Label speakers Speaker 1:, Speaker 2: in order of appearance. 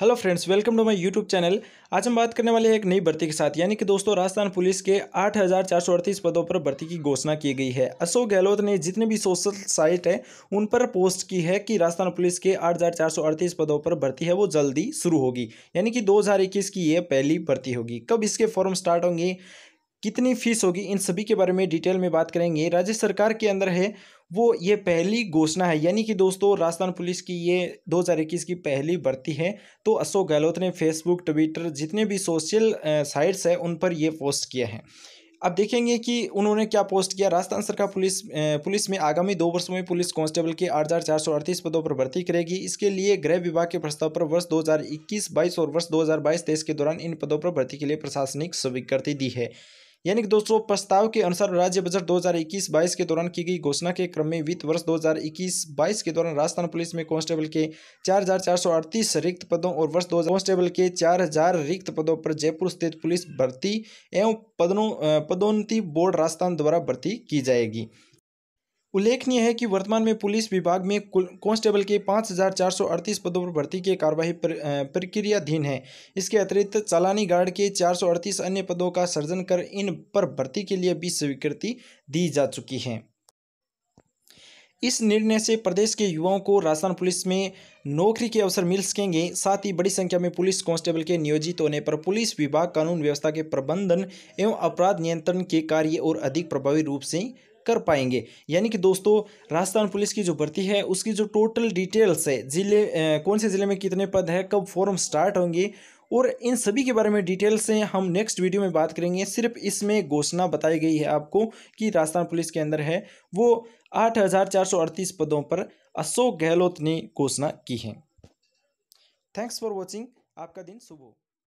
Speaker 1: hello friends welcome to my YouTube channel आज हम बात करने वाले हैं एक नई भर्ती के साथ यानी कि दोस्तों राजस्थान पुलिस के आठ पदों पर भर्ती की घोषणा की गई है अशोक गहलोत ने जितने भी सोशल साइट हैं उन पर पोस्ट की है कि राजस्थान पुलिस के आठ पदों पर भर्ती है वो जल्दी शुरू होगी यानी कि दो की ये पहली भर्ती होगी कब इसके फॉर्म स्टार्ट होंगे कितनी फीस होगी इन सभी के बारे में डिटेल में बात करेंगे राज्य सरकार के अंदर है वो ये पहली घोषणा है यानी कि दोस्तों राजस्थान पुलिस की ये 2021 की पहली भर्ती है तो अशोक गहलोत ने फेसबुक ट्विटर जितने भी सोशल साइट्स हैं उन पर ये पोस्ट किया है अब देखेंगे कि उन्होंने क्या पोस्ट किया राजस्थान सरकार पुलिस पुलिस में आगामी दो वर्षों में पुलिस कांस्टेबल के आठ हज़ार चार सौ अड़तीस पदों पर भर्ती करेगी इसके लिए गृह विभाग के प्रस्ताव पर वर्ष 2021-22 और वर्ष 2022-23 के दौरान इन पदों पर भर्ती के लिए प्रशासनिक स्वीकृति दी है यानी कि दोस्तों प्रस्ताव के अनुसार राज्य बजट 2021-22 के दौरान की गई घोषणा के क्रम में वित्त वर्ष 2021-22 के दौरान राजस्थान पुलिस में कांस्टेबल के 4,438 रिक्त पदों और वर्ष दो कांस्टेबल के 4,000 रिक्त पदों पर जयपुर स्थित पुलिस भर्ती एवं पदों पदोन्नति बोर्ड राजस्थान द्वारा भर्ती की जाएगी उल्लेखनीय है कि वर्तमान में पुलिस विभाग में कांस्टेबल के अड़तीस पदों पर भर्ती की कार्यवाही प्रक्रियाधीन है इसके अतिरिक्त चालानी गार्ड के चार सौ अड़तीस अन्य पदों का सर्जन कर इन पर भर्ती के लिए भी स्वीकृति दी जा चुकी है इस निर्णय से प्रदेश के युवाओं को राजस्थान पुलिस में नौकरी के अवसर मिल सकेंगे साथ ही बड़ी संख्या में पुलिस कांस्टेबल के नियोजित होने पर पुलिस विभाग कानून व्यवस्था के प्रबंधन एवं अपराध नियंत्रण के कार्य और अधिक प्रभावी रूप से कर पाएंगे यानी कि दोस्तों राजस्थान पुलिस की जो भर्ती है उसकी जो टोटल डिटेल्स है ज़िले कौन से ज़िले में कितने पद है कब फॉर्म स्टार्ट होंगे और इन सभी के बारे में डिटेल से हम नेक्स्ट वीडियो में बात करेंगे सिर्फ इसमें घोषणा बताई गई है आपको कि राजस्थान पुलिस के अंदर है वो अड़तीस पदों पर अशोक गहलोत ने घोषणा की है थैंक्स फॉर वॉचिंग आपका दिन शुभ हो